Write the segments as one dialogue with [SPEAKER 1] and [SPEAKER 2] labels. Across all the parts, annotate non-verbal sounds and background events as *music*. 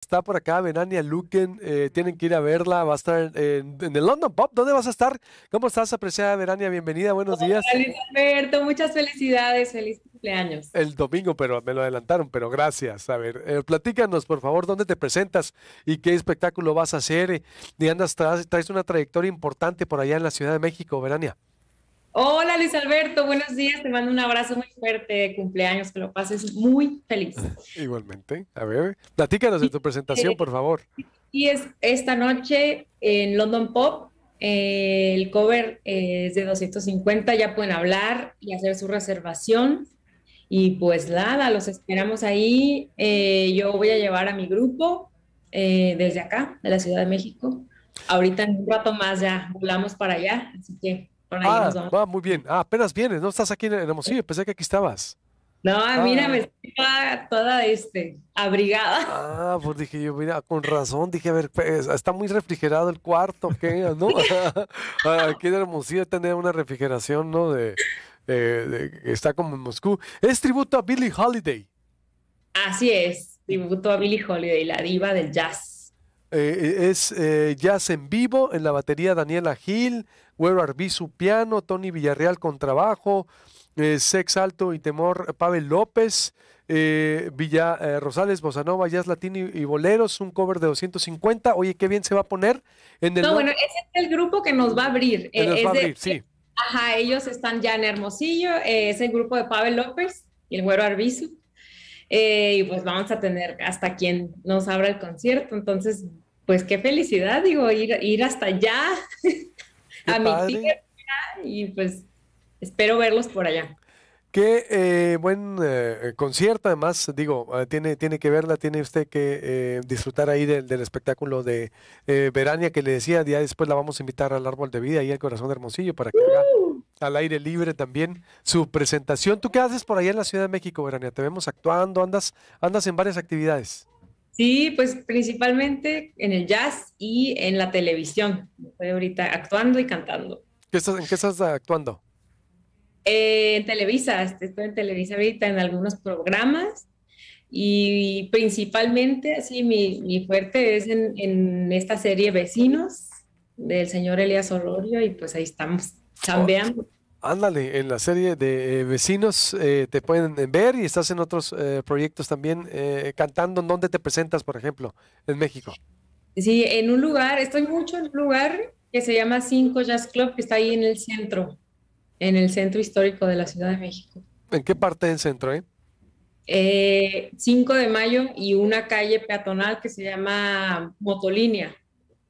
[SPEAKER 1] está por acá, Verania Luquen, eh, tienen que ir a verla, va a estar en, el London Pop, ¿dónde vas a estar? ¿Cómo estás, apreciada Verania? Bienvenida, buenos Hola, días.
[SPEAKER 2] Alberto, muchas felicidades, feliz cumpleaños.
[SPEAKER 1] El domingo, pero me lo adelantaron, pero gracias. A ver, eh, platícanos, por favor, dónde te presentas y qué espectáculo vas a hacer. Eh, y andas, traes, una trayectoria importante por allá en la Ciudad de México, Verania.
[SPEAKER 2] Hola Luis Alberto, buenos días, te mando un abrazo muy fuerte de cumpleaños, que lo pases muy feliz.
[SPEAKER 1] *laughs* Igualmente, a ver, platícanos de tu presentación, eh, por favor.
[SPEAKER 2] Y es esta noche en London Pop, eh, el cover eh, es de 250, ya pueden hablar y hacer su reservación. Y pues nada, los esperamos ahí. yo voy a llevar a mi grupo desde acá, de la Ciudad de México. Ahorita en un rato más ya volamos para allá, así que Ah,
[SPEAKER 1] va, muy bien. Ah, apenas vienes, ¿no? Estás aquí en Hermosillo, pensé que aquí estabas. No, mira, ah. me
[SPEAKER 2] estaba toda este, abrigada.
[SPEAKER 1] Ah, pues dije yo, mira, con razón, dije, a ver, pues, está muy refrigerado el cuarto, ¿qué? ¿No? *laughs* *laughs* Ah, aquí en Hermosillo tener una refrigeración, ¿no? Eh, de, está como en Moscú. Es tributo a Billie Holiday.
[SPEAKER 2] Así es, tributo a Billie Holiday, la diva del jazz.
[SPEAKER 1] Eh, es eh, jazz en vivo, en la batería Daniela Gil, Güero Arbizu piano, Tony Villarreal con trabajo, eh, Sex Alto y Temor Pavel López, Villa Rosales, Bosanova, Jazz Latino y, Boleros, un cover de 250. Oye, qué bien se va a poner. En el no, bueno, ese
[SPEAKER 2] es el grupo que nos va a abrir. a abrir, sí. Ajá, ellos están ya en Hermosillo, es el grupo de Pavel López y el Güero Arbizu. Eh, y pues vamos a tener hasta quien nos abra el concierto. Entonces, pues qué felicidad, digo, ir, ir hasta allá *laughs* a mi tía y pues espero verlos por allá.
[SPEAKER 1] Qué eh, buen eh, concierto, además, digo, tiene, tiene que verla, tiene usted que disfrutar ahí del, espectáculo de Verania que le decía, ya después la vamos a invitar al Árbol de Vida y al Corazón de Hermosillo para que haga al aire libre también, su presentación. ¿Tú qué haces por allá en la Ciudad de México, Verania? Te vemos actuando, andas, andas en varias actividades. Sí, pues principalmente en el jazz y en la televisión. Estoy ahorita actuando y cantando. ¿Qué estás, ¿En qué estás actuando?
[SPEAKER 2] Eh, en Televisa, este, estoy en Televisa ahorita en algunos programas y principalmente así mi, fuerte es en, en esta serie Vecinos del señor Elías Ororio y pues ahí estamos. También. Oh,
[SPEAKER 1] ándale, en la serie de eh, vecinos eh, te pueden eh, ver y estás en otros proyectos también cantando. ¿En dónde te presentas, por ejemplo, en México?
[SPEAKER 2] Sí, en un lugar, estoy mucho en un lugar que se llama Cinco Jazz Club, que está ahí en el centro, en el centro histórico de la Ciudad de México.
[SPEAKER 1] ¿En qué parte del centro? Eh?
[SPEAKER 2] 5 de mayo y una calle peatonal que se llama Motolínea.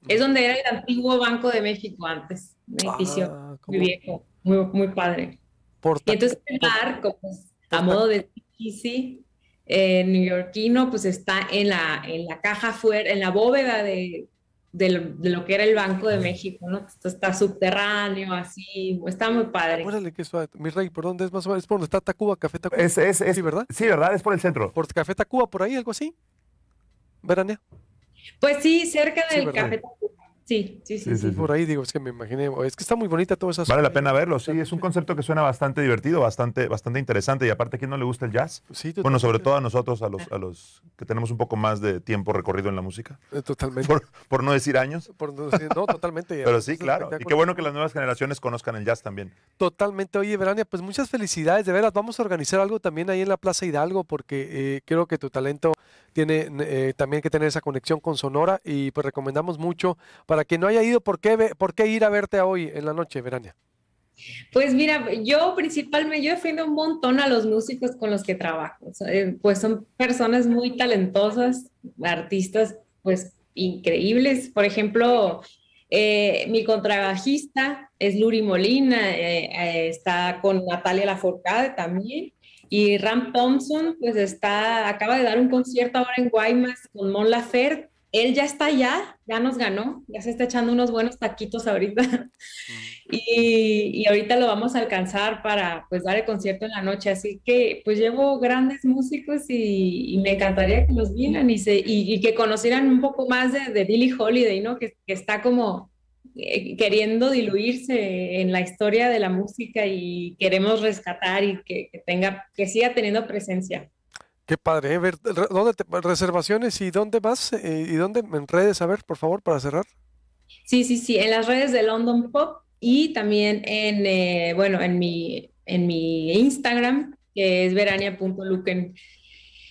[SPEAKER 2] Es donde era el antiguo Banco de México antes, un ah, edificio muy viejo, muy, muy padre. y entonces el bar, como a modo de bici, eh, neoyorquino, pues está en la, en la caja fuera, en la bóveda de, de, lo, que era el Banco de México, ¿no? Esto está subterráneo, así, está
[SPEAKER 1] muy padre. Órale, qué suave. Mi rey, ¿por dónde es más o menos? ¿Es por donde está Tacuba, Café Tacuba? Es, es, es, ¿verdad? Sí, ¿verdad? Es por el centro. ¿Por Café Tacuba, por ahí, algo así? Veranea.
[SPEAKER 2] Pues sí, cerca del café. Sí sí, sí, Por
[SPEAKER 1] ahí digo, es que me imaginé, es que está muy bonita toda esa Vale la pena verlo, sí, es un concepto que suena bastante divertido, bastante, bastante interesante y aparte, ¿a quién no le gusta el jazz? Sí, Bueno, sobre todo a nosotros, a los, ah. a los que tenemos un poco más de tiempo recorrido en la música. Eh, totalmente. Por, no decir años. Por no, no totalmente. *laughs* Pero sí, claro. Y qué bueno que las nuevas generaciones conozcan el jazz también. Totalmente. Oye, Verania, pues muchas felicidades, de veras. Vamos a organizar algo también ahí en la Plaza Hidalgo porque eh, creo que tu talento tiene eh, también que tener esa conexión con Sonora y pues recomendamos mucho para que no haya ido, ¿por qué, por qué ir a verte hoy en la noche, Verania?
[SPEAKER 2] Pues mira, yo principalmente, yo defiendo un montón a los músicos con los que trabajo, eh, pues son personas muy talentosas, artistas pues increíbles, por ejemplo, eh, mi contrabajista es Luri Molina, está con Natalia Laforcade también, y Ram Thompson, pues está, acaba de dar un concierto ahora en Guaymas con Mon Laferte. Él ya está allá, ya nos ganó, ya se está echando unos buenos taquitos ahorita. Y, y, ahorita lo vamos a alcanzar para pues dar el concierto en la noche. Así que pues llevo grandes músicos y, me encantaría que los vieran y, se, y, que conocieran un poco más de, de Billie Holiday, ¿no? Que, que, está como eh, queriendo diluirse en la historia de la música y queremos rescatar y que, tenga, que siga teniendo presencia.
[SPEAKER 1] Qué padre, eh, ¿dónde te, reservaciones y dónde vas? Eh, ¿Y dónde en redes? A ver, por favor, para cerrar. Sí, sí,
[SPEAKER 2] sí, en las redes de London Pop y también en, bueno, en mi, en mi Instagram, que es verania.luquen.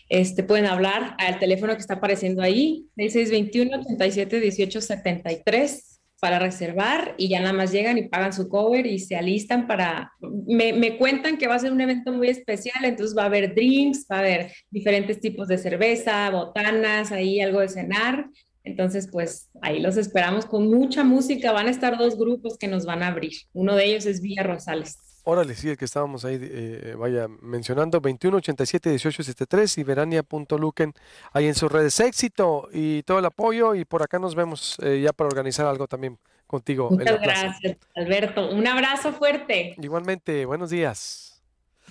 [SPEAKER 2] Este, pueden hablar al teléfono que está apareciendo ahí, 621, 87 18 73 para reservar y ya nada más llegan y pagan su cover y se alistan para,
[SPEAKER 1] me,
[SPEAKER 2] cuentan que va a ser un evento muy especial, entonces va a haber drinks, va a haber diferentes tipos de cerveza, botanas, ahí algo de cenar. Entonces, pues ahí los esperamos con mucha música. Van a estar dos grupos que nos van a abrir. Uno de ellos es Villa Rosales.
[SPEAKER 1] Órale, sí, el que estábamos ahí, eh, vaya, mencionando, 2187-1873 y verania.luquen, ahí en sus redes. Éxito y todo el apoyo y por acá nos vemos eh, ya para organizar algo también contigo. Muchas
[SPEAKER 2] gracias, Alberto. Un abrazo fuerte.
[SPEAKER 1] Igualmente, buenos días.